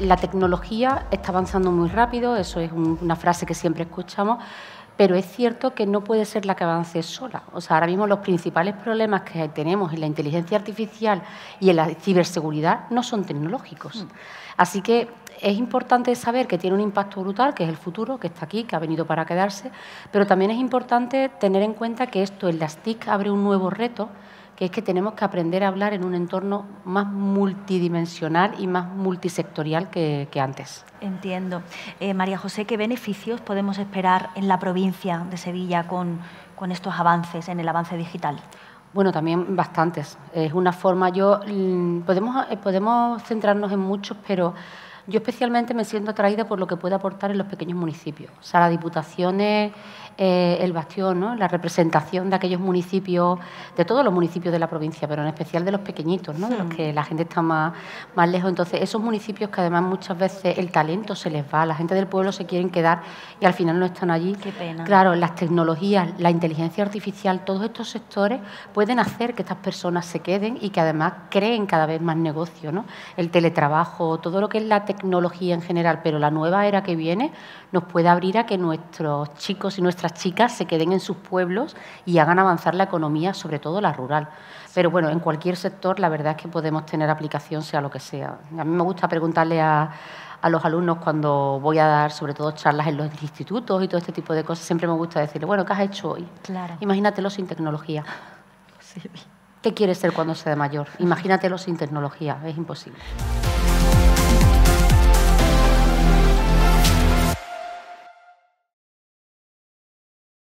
la tecnología está avanzando muy rápido, eso es una frase que siempre escuchamos, pero es cierto que no puede ser la que avance sola. O sea, ahora mismo los principales problemas que tenemos en la inteligencia artificial y en la ciberseguridad no son tecnológicos. Mm. Así que es importante saber que tiene un impacto brutal, que es el futuro, que está aquí, que ha venido para quedarse, pero también es importante tener en cuenta que esto en las TIC abre un nuevo reto que es que tenemos que aprender a hablar en un entorno más multidimensional y más multisectorial que, antes. Entiendo. Eh, María José, ¿qué beneficios podemos esperar en la provincia de Sevilla con, con estos avances, en el avance digital? Bueno, también bastantes. Es una forma, yo mm, podemos, eh, podemos centrarnos en muchos, pero yo especialmente me siento atraída por lo que puede aportar en los pequeños municipios. O sea, las diputaciones eh, el bastión, ¿no? la representación de aquellos municipios, de todos los municipios de la provincia, pero en especial de los pequeñitos, de los que la gente está más, más lejos. Entonces, esos municipios que además muchas veces el talento se les va, la gente del pueblo se quieren quedar y al final no están allí. Qué pena. Claro, las tecnologías, la inteligencia artificial, todos estos sectores pueden hacer que estas personas se queden y que además creen cada vez más negocio, ¿no? El teletrabajo, todo lo que es la tecnología en general, pero la nueva era que viene nos puede abrir a que nuestros chicos y nuestras chicas se queden en sus pueblos y hagan avanzar la economía, sobre todo la rural. Pero bueno, en cualquier sector la verdad es que podemos tener aplicación, sea lo que sea. A mí me gusta preguntarle a, los alumnos cuando voy a dar, sobre todo, charlas en los institutos y todo este tipo de cosas, siempre me gusta decirle, bueno, ¿qué has hecho hoy? Imagínatelo sin tecnología. ¿Qué quieres ser cuando sea mayor? Imagínatelo sin tecnología, es imposible.